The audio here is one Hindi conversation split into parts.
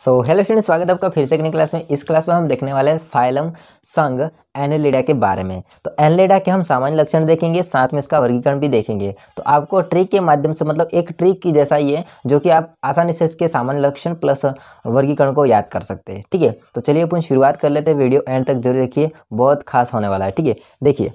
सो हेलो फ्रेंड्स स्वागत है आपका फिर से अपनी क्लास में इस क्लास में हम देखने वाले हैं फाइलम संग एनलेडा के बारे में तो एनलेडा के हम सामान्य लक्षण देखेंगे साथ में इसका वर्गीकरण भी देखेंगे तो आपको ट्रिक के माध्यम से मतलब एक ट्रिक की जैसा ही है जो कि आप आसानी से इसके सामान्य लक्षण प्लस वर्गीकरण को याद कर सकते हैं ठीक है तो चलिए अपन शुरुआत कर लेते हैं वीडियो एंड तक जरूर देखिए बहुत खास होने वाला है ठीक है देखिए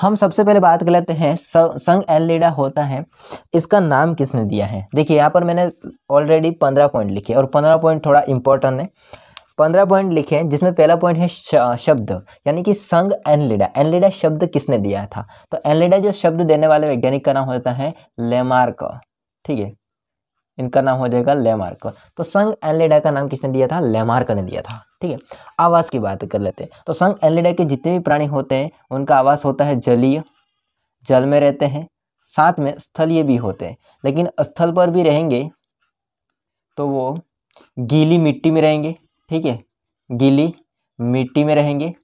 हम सबसे पहले बात कर लेते हैं संग लीडा होता है इसका नाम किसने दिया है देखिए यहाँ पर मैंने ऑलरेडी पंद्रह पॉइंट लिखे और पंद्रह पॉइंट थोड़ा इंपॉर्टेंट है पंद्रह पॉइंट लिखे जिसमें पहला पॉइंट है शब्द यानी कि संग एनलिडा एनलिडा शब्द किसने दिया था तो एनलिडा जो शब्द देने वाले वैज्ञानिक का नाम होता है लेमार्क ठीक है इनका नाम हो जाएगा लेमार्क तो संग एनलेडा का नाम किसने दिया था लेमार्क ने दिया था ठीक है आवास की बात कर लेते हैं तो संग एनलेडा के जितने भी प्राणी होते हैं उनका आवास होता है जलीय जल में रहते हैं साथ में स्थलीय भी होते हैं लेकिन स्थल पर भी रहेंगे तो वो गीली मिट्टी में रहेंगे ठीक है गीली मिट्टी में रहेंगे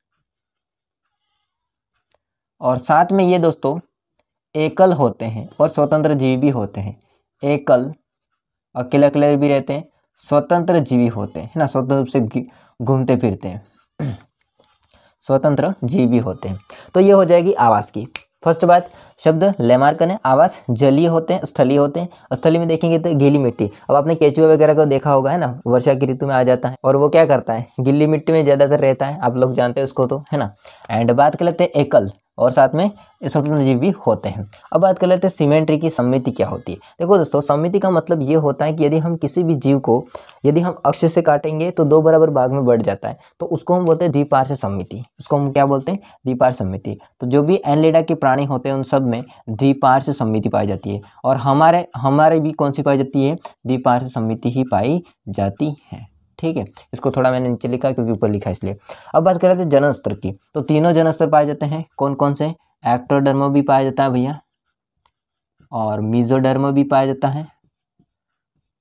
और साथ में ये दोस्तों एकल होते हैं और स्वतंत्र जीव भी होते हैं एकल अकेले अकेले भी रहते हैं स्वतंत्र जीवी होते हैं है ना स्वतंत्र रूप से घूमते फिरते हैं स्वतंत्र जीवी होते हैं तो ये हो जाएगी आवास की फर्स्ट बात शब्द लेमार्कन है आवास जलीय होते हैं स्थलीय होते हैं स्थली में देखेंगे तो गीली मिट्टी अब आपने केचुआ वगैरह को देखा होगा है ना वर्षा की ऋतु में आ जाता है और वो क्या करता है गीली मिट्टी में ज़्यादातर रहता है आप लोग जानते हैं उसको तो है ना एंड बात कर लेते हैं एकल और साथ में स्वतंत्र जीव भी होते हैं अब बात कर लेते हैं सिमेंट्री की समिति क्या होती है देखो दोस्तों समिति का मतलब ये होता है कि यदि हम किसी भी जीव को यदि हम अक्ष से काटेंगे तो दो बराबर भाग में बढ़ जाता है तो उसको हम बोलते हैं से समिति उसको हम क्या बोलते हैं द्वीपार समिति तो जो भी एनलेडा के प्राणी होते हैं उन सब में से समिति पाई जाती है और हमारे हमारे भी कौन सी पाई जाती है से समिति ही पाई जाती है ठीक है इसको थोड़ा मैंने नीचे लिखा क्योंकि ऊपर लिखा इसलिए अब बात कर रहे थे जनन स्तर की तो तीनों जनन स्तर पाए जाते हैं कौन कौन से एक्टोडर्मो भी पाया जाता है भैया और मीजोडर्मो भी पाया जाता है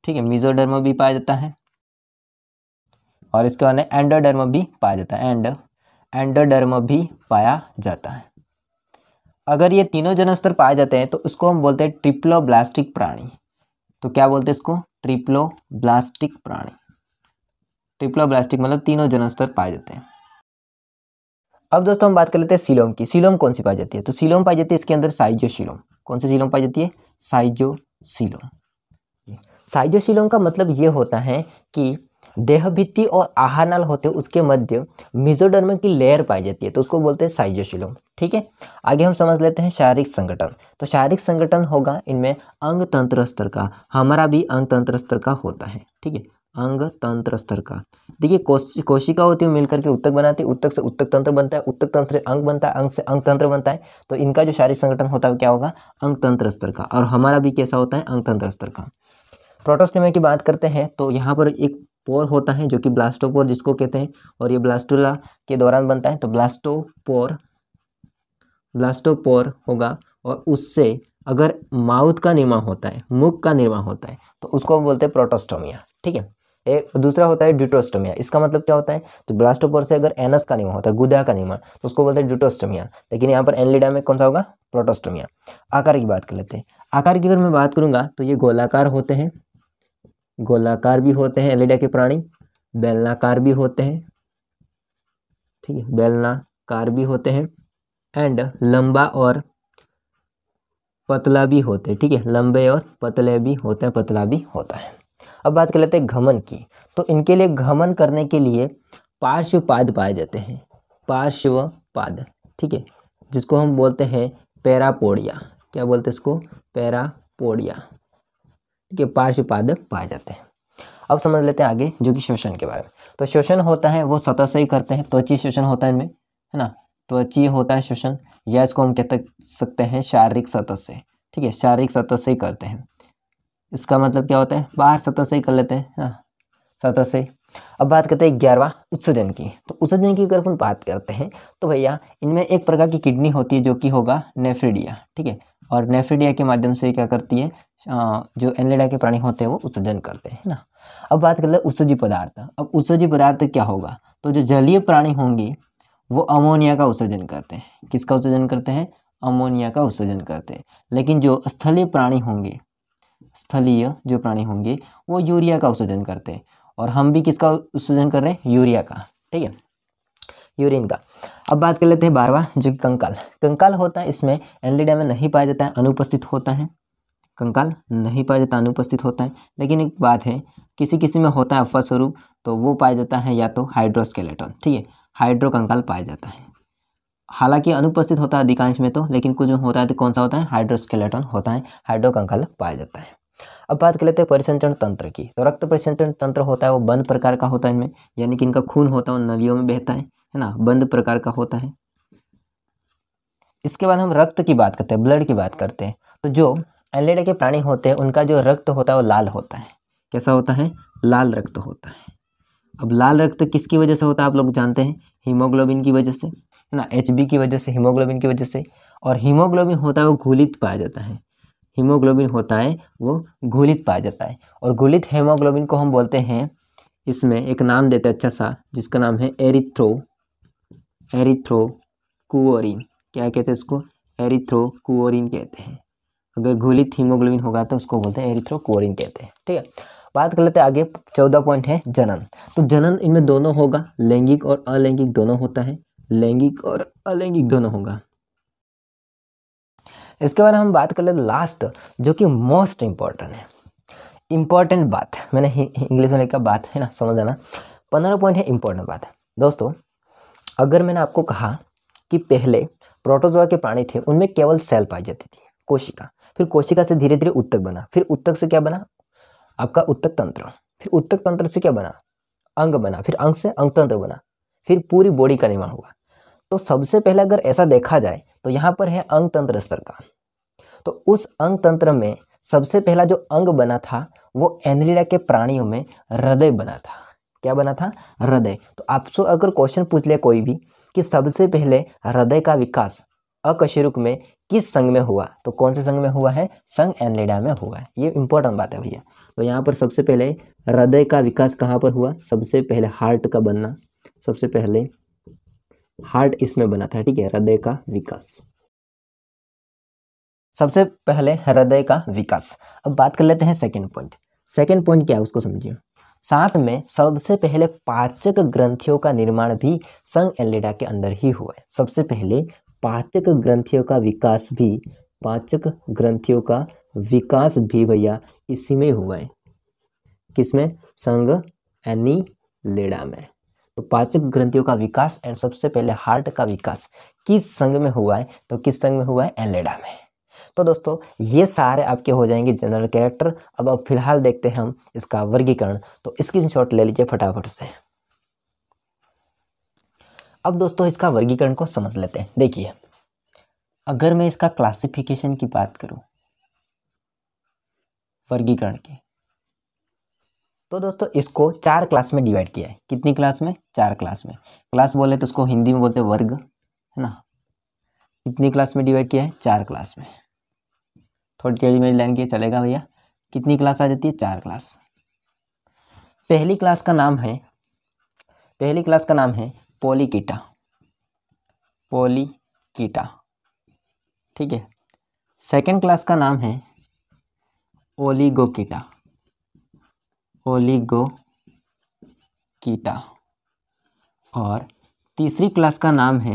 ठीक है मीजोडर्मो भी पाया जाता है और इसके बाद एंडोडर्मो भी पाया जाता है एंड एंडोडर्मो भी पाया जाता है अगर ये तीनों जनस्तर पाए जाते हैं तो उसको हम बोलते हैं ब्लास्टिक प्राणी तो क्या बोलते हैं इसको ब्लास्टिक प्राणी ट्रिप्लोब्लास्टिक मतलब तीनों जनस्तर पाए जाते हैं अब दोस्तों हम बात कर लेते हैं सिलोम की सिलोम कौन सी पाई जाती है तो सिलोम पाई जाती है इसके अंदर साइजो सिलोम कौन सी सिलोम पाई जाती है साइजो सिलोम साइजो सिलोम का मतलब ये होता है कि देह देहभित्ति और आहार नाल होते उसके मध्य मिजोडर्म की लेयर पाई जाती है तो उसको बोलते हैं साइजो सिलोम ठीक है आगे हम समझ लेते हैं शारीरिक संगठन तो शारीरिक संगठन होगा इनमें अंग तंत्र स्तर का हमारा भी अंग तंत्र स्तर का होता है ठीक है अंग तंत्र स्तर का देखिए कोश कोशिका होती है मिलकर के उत्तक बनाती है उत्तक से उत्तक तंत्र बनता है उत्तक तंत्र से अंग बनता है अंग से अंग तंत्र बनता है तो इनका जो शारीरिक संगठन होता है क्या होगा अंग तंत्र स्तर का और हमारा भी कैसा होता है अंग तंत्र स्तर का प्रोटोस्टेमा की बात करते हैं तो यहाँ पर एक पोर होता है जो कि ब्लास्टोपोर जिसको कहते हैं और ये ब्लास्टोला के दौरान बनता है तो ब्लास्टोपोर ब्लास्टोपोर होगा और उससे अगर माउथ का निर्माण होता है मुख का निर्माण होता है तो उसको बोलते हैं प्रोटोस्टोमिया ठीक है एक दूसरा होता है ड्यूटोस्टमिया इसका मतलब क्या होता है तो ब्लास्टोपोर से अगर एनस का निर्माण होता है गुदा का निर्माण तो उसको बोलते हैं ड्यूटोस्टमिया लेकिन यहाँ पर एनलिडा में कौन सा होगा प्रोटोस्टोमिया आकार की बात कर लेते हैं आकार की अगर मैं बात करूँगा तो ये गोलाकार होते हैं गोलाकार भी होते हैं एलिडा के प्राणी बेलनाकार भी होते हैं ठीक है बेलनाकार भी होते हैं एंड लंबा और पतला भी होते हैं ठीक है लंबे और पतले भी होते हैं पतला भी होता है अब बात कर लेते हैं घमन की तो इनके लिए घमन करने के लिए पार्श्व पाद पाए जाते हैं पार्श्व पाद ठीक है जिसको हम बोलते हैं पैरापोडिया क्या बोलते हैं इसको पैरापोडिया ठीक है पार्श्वपाद पाए जाते हैं अब समझ लेते हैं आगे जो कि शोषण के बारे में तो शोषण होता है वो सतह से ही करते हैं त्वची शोषण होता है इनमें है ना त्वची होता है शोषण या इसको हम कह सकते हैं शारीरिक सतह से ठीक है शारीरिक सतह से ही करते हैं इसका मतलब क्या होता है बाहर सतह से ही कर लेते हैं हाँ सतह से अब बात करते हैं ग्यारहवा उत्सर्जन की तो उत्सर्जन की अगर अपन बात करते हैं तो भैया इनमें एक प्रकार की किडनी होती है जो कि होगा नेफ्रिडिया ठीक है और नेफ्रिडिया के माध्यम से क्या करती है जो एनलेडा के प्राणी होते हैं वो उत्सर्जन करते हैं ना अब बात कर ले उत्सर्जी पदार्थ अब उत्सर्जी पदार्थ क्या होगा तो जो जलीय प्राणी होंगी वो अमोनिया का उत्सर्जन करते हैं किसका उत्सर्जन करते हैं अमोनिया का उत्सर्जन करते हैं लेकिन जो स्थलीय प्राणी होंगे स्थलीय जो प्राणी होंगे वो यूरिया का उत्सर्जन करते हैं और हम भी किसका उत्सर्जन कर रहे हैं यूरिया का ठीक है यूरिन का अब बात कर लेते हैं बारवा जो कि कंकाल कंकाल होता है इसमें एनलीडा में नहीं पाया जाता है अनुपस्थित होता है कंकाल नहीं पाया जाता अनुपस्थित होता है लेकिन एक बात है किसी किसी में होता है अफवा स्वरूप तो वो पाया जाता है या तो हाइड्रोस्केलेटॉन ठीक है हाइड्रो कंकाल पाया जाता है हालांकि अनुपस्थित होता है अधिकांश में तो लेकिन कुछ होता है तो कौन सा होता है हाइड्रोस्केलेटॉन होता है हाइड्रो पाया जाता है अब बात कर लेते हैं परिसंचरण तंत्र की तो रक्त परिसंचरण तंत्र होता है वो बंद प्रकार का होता है इनमें यानी कि इनका खून होता है वो नलियों में बहता है है ना बंद प्रकार का होता है इसके बाद हम रक्त की बात करते हैं ब्लड की बात करते हैं तो जो एलेडे के प्राणी होते हैं उनका जो रक्त होता है वो लाल होता है कैसा होता है लाल रक्त होता है अब लाल रक्त किसकी वजह से होता है आप लोग जानते हैं हीमोग्लोबिन की वजह से है ना एच की वजह से हीमोग्लोबिन की वजह से और हीमोग्लोबिन होता है वो घुलित पाया जाता है हीमोग्लोबिन होता है वो घुलित पाया जाता है और घुलित हेमोग्लोबिन को हम बोलते हैं इसमें एक नाम देते हैं अच्छा सा जिसका नाम है एरिथ्रो एरिथ्रो कुओरिन क्या कहते हैं उसको एरिथ्रो कुओरिन कहते हैं अगर घुलित हीमोग्लोबिन होगा तो उसको बोलते हैं एरिथ्रो कुओरिन कहते हैं ठीक है बात कर लेते हैं आगे चौदह पॉइंट है जनन तो जनन इनमें दोनों होगा लैंगिक और अलैंगिक दोनों होता है लैंगिक और अलैंगिक दोनों होगा इसके बाद हम बात कर ले लास्ट जो कि मोस्ट इम्पॉर्टेंट है इम्पॉर्टेंट बात मैंने इंग्लिश में लिखा बात है ना समझ आना पंद्रह पॉइंट है इम्पॉर्टेंट बात दोस्तों अगर मैंने आपको कहा कि पहले प्रोटोजोआ के प्राणी थे उनमें केवल सेल पाई जाती थी कोशिका फिर कोशिका से धीरे धीरे उत्तक बना फिर उत्तक से क्या बना आपका उत्तक तंत्र फिर उत्तक तंत्र से क्या बना अंग बना फिर अंग से अंग तंत्र बना फिर पूरी बॉडी का निर्माण हुआ तो सबसे पहले अगर ऐसा देखा जाए तो यहाँ पर है अंग तंत्र स्तर का तो उस अंग तंत्र में सबसे पहला जो अंग बना था वो एनलिडा के प्राणियों में हृदय बना था क्या बना था हृदय तो आपसे अगर क्वेश्चन पूछ ले कोई भी कि सबसे पहले हृदय का विकास अकशेरुक में किस संघ में हुआ तो कौन से संघ में हुआ है संघ एनलेडा में हुआ है ये इंपॉर्टेंट बात है भैया तो यहाँ पर सबसे पहले हृदय का विकास कहाँ पर हुआ सबसे पहले हार्ट का बनना सबसे पहले हार्ट इसमें बना था ठीक है हृदय का विकास सबसे पहले हृदय का विकास अब बात कर लेते हैं सेकेंड पॉइंट सेकेंड पॉइंट क्या है उसको समझिए साथ में सबसे पहले पाचक ग्रंथियों का निर्माण भी संग एलिडा के अंदर ही हुआ है सबसे पहले पाचक ग्रंथियों का विकास भी पाचक ग्रंथियों का विकास भी भैया इसी में हुआ है किसमें संग एनी लेडा में तो पाचक ग्रंथियों का विकास एंड सबसे पहले हार्ट का विकास किस संघ में हुआ है तो किस संघ में हुआ है एलेडा में तो दोस्तों ये सारे आपके हो जाएंगे जनरल कैरेक्टर अब अब फिलहाल देखते हैं हम इसका वर्गीकरण तो स्क्रीन शॉट ले लीजिए फटाफट से अब दोस्तों इसका वर्गीकरण को समझ लेते हैं देखिए अगर मैं इसका क्लासिफिकेशन की बात करूं वर्गीकरण की तो दोस्तों इसको चार क्लास में डिवाइड किया है कितनी क्लास में चार क्लास में क्लास बोले तो उसको हिंदी में बोलते वर्ग है ना कितनी क्लास में डिवाइड किया है चार क्लास में थोड़ी टेढ़ी मेरी लाइन की चलेगा भैया कितनी क्लास आ जाती है चार क्लास पहली क्लास का नाम है पहली क्लास का नाम है पोलिकीटा पोलिकीटा ठीक है सेकेंड क्लास का नाम है ओलीगोकीटा ओलिगोकीटा और तीसरी क्लास का नाम है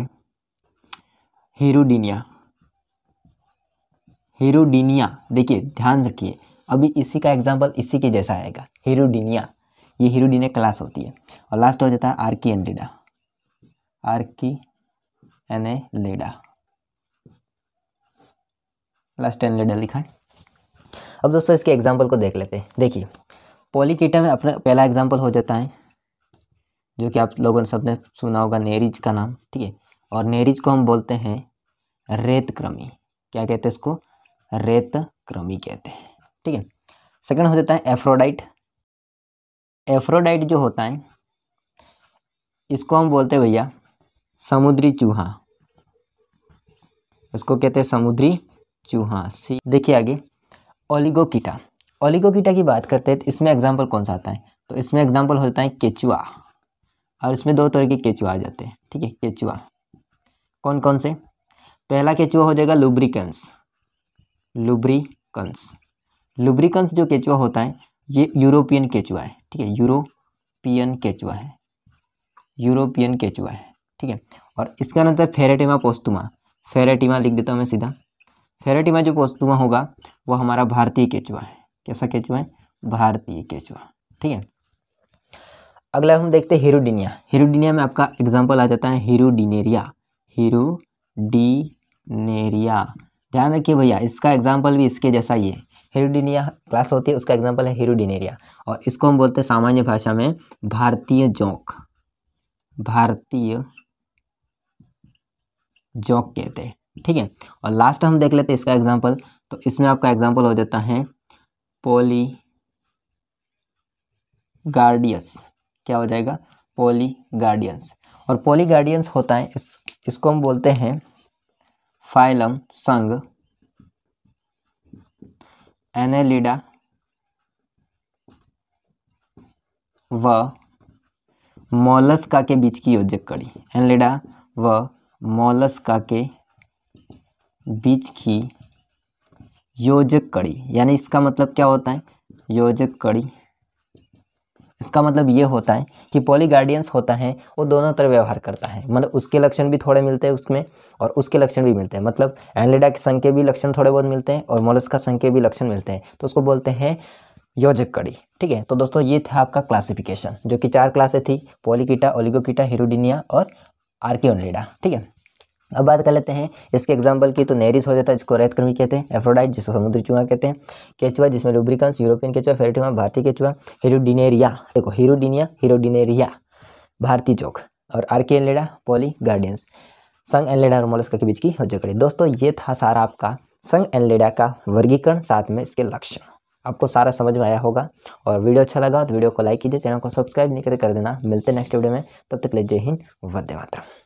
हीरोडिनिया हीरोडिनिया देखिए ध्यान रखिए अभी इसी का एग्जाम्पल इसी के जैसा आएगा हीरोडिनिया ये हीरोडिनिया क्लास होती है और लास्ट हो जाता है archiannelida archiannelida last annelida लिखा है अब दोस्तों इसके एग्जाम्पल को देख लेते हैं देखिए पॉलीकेटा में अपना पहला एग्जाम्पल हो जाता है जो कि आप लोगों ने सबने सुना होगा नेरिज का नाम ठीक है और नेरिज को हम बोलते हैं रेत क्रमी क्या कहते हैं इसको रेत क्रमी कहते हैं ठीक है सेकंड हो जाता है एफ्रोडाइट एफ्रोडाइट जो होता है इसको हम बोलते हैं भैया समुद्री चूहा इसको कहते हैं समुद्री चूहा सी देखिए आगे ओलिगोकीटा ओलिगोकीटा की बात करते हैं तो इसमें एग्जाम्पल कौन सा आता है तो इसमें एग्जाम्पल होता है केचुआ और इसमें दो तरह के केचुआ आ जाते हैं ठीक है केचुआ कौन कौन से पहला केचुआ हो जाएगा लुब्रिकन्स लुब्रिकन्स लुब्रिकन्स जो केचुआ होता है ये यूरोपियन केचुआ है ठीक है यूरोपियन केचुआ है यूरोपियन केचुआ है ठीक है और इसका नाम है फेरेटिमा पोस्तुमा फेरेटिमा लिख देता हूँ मैं सीधा फेरेटिमा जो पोस्तुमा होगा वो हमारा भारतीय केचुआ है कैसा केचुआ है भारतीय केचुआ ठीक है अगला हम देखते हैं हीरोडिनिया हीरोडिनिया में आपका एग्जाम्पल आ जाता है हीरोडिनेरिया हीरोडिनेरिया ध्यान रखिए भैया इसका एग्जाम्पल भी इसके जैसा ही है हीरोडिनिया क्लास होती है उसका एग्जाम्पल है हीरोडिनेरिया और इसको हम बोलते हैं सामान्य भाषा में भारतीय जोंक भारतीय जोंक कहते हैं ठीक है और लास्ट हम देख लेते हैं इसका एग्जाम्पल तो इसमें आपका एग्जाम्पल हो जाता है पोलीगार्डियस क्या हो जाएगा गार्डियंस और पोली गार्डियंस होता है इस इसको हम बोलते हैं फाइलम संग एनेलिडा व मोलस्का के बीच की योजक कड़ी एनलिडा व मोलस्का के बीच की योजक कड़ी यानी इसका मतलब क्या होता है योजक कड़ी इसका मतलब ये होता है कि पॉलीगार्डियंस होता है वो दोनों तरह व्यवहार करता है मतलब उसके लक्षण भी थोड़े मिलते हैं उसमें और उसके लक्षण भी मिलते हैं मतलब एनलेडा के संख्य भी लक्षण थोड़े बहुत मिलते हैं और मोलस का संख्य भी लक्षण मिलते हैं तो उसको बोलते हैं योजक कड़ी ठीक है तो दोस्तों ये था आपका क्लासिफिकेशन जो कि चार क्लासे थी पॉलीकीटा ओलिगोकीटा हिरोडिनिया और आर्कियोनलिडा ठीक है अब बात कर लेते हैं इसके एग्जाम्पल की तो नेरिस हो जाता है जिसको रेतकर्मी कहते हैं एफ्रोडाइट जिसको समुद्र चूहा कहते हैं केचुआ जिसमें लुब्रिकंस यूरोपियन केचुआ फेरेटिमा भारतीय केचुआ हीरोडिनेरिया देखो हीरोडिनिया हीरोडिनेरिया भारतीय चौक और archiannelida polygordius संग एनलेडा और मोलस्का के बीच की जकड़ी दोस्तों ये था सारा आपका संग एनलेडा का वर्गीकरण साथ में इसके लक्षण आपको सारा समझ में आया होगा और वीडियो अच्छा लगा तो वीडियो को लाइक कीजिए चैनल को सब्सक्राइब नहीं करके तो कर देना मिलते हैं नेक्स्ट वीडियो में तब तक ले जय हिंद वंदे मातरम